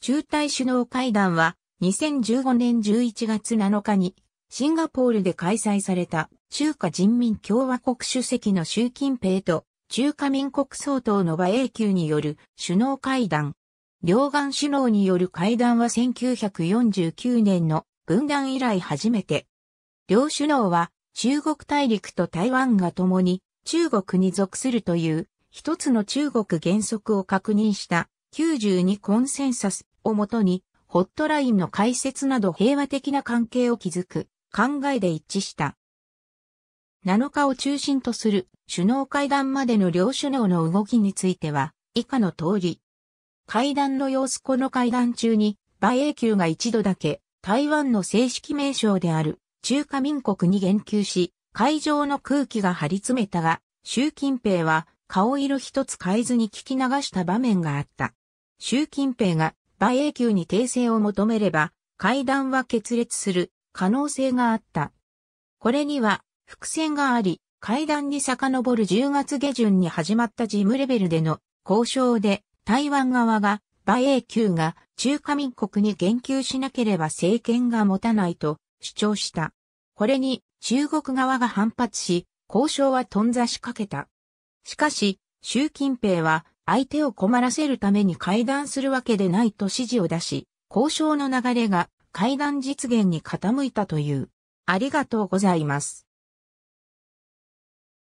中台首脳会談は2015年11月7日にシンガポールで開催された中華人民共和国主席の習近平と中華民国総統の馬英九による首脳会談。両岸首脳による会談は1949年の分断以来初めて。両首脳は中国大陸と台湾が共に中国に属するという一つの中国原則を確認した92コンセンサスをもとに、ホットラインの開設など平和的な関係を築く考えで一致した。7日を中心とする首脳会談までの両首脳の動きについては、以下の通り。会談の様子この会談中に、馬英九が一度だけ、台湾の正式名称である、中華民国に言及し、会場の空気が張り詰めたが、習近平は、顔色一つ変えずに聞き流した場面があった。習近平が馬英九に訂正を求めれば、会談は決裂する可能性があった。これには伏線があり、会談に遡る10月下旬に始まった事務レベルでの交渉で台湾側が馬英九が中華民国に言及しなければ政権が持たないと主張した。これに中国側が反発し、交渉は頓挫しかけた。しかし、習近平は相手を困らせるために会談するわけでないと指示を出し、交渉の流れが会談実現に傾いたという。ありがとうございます。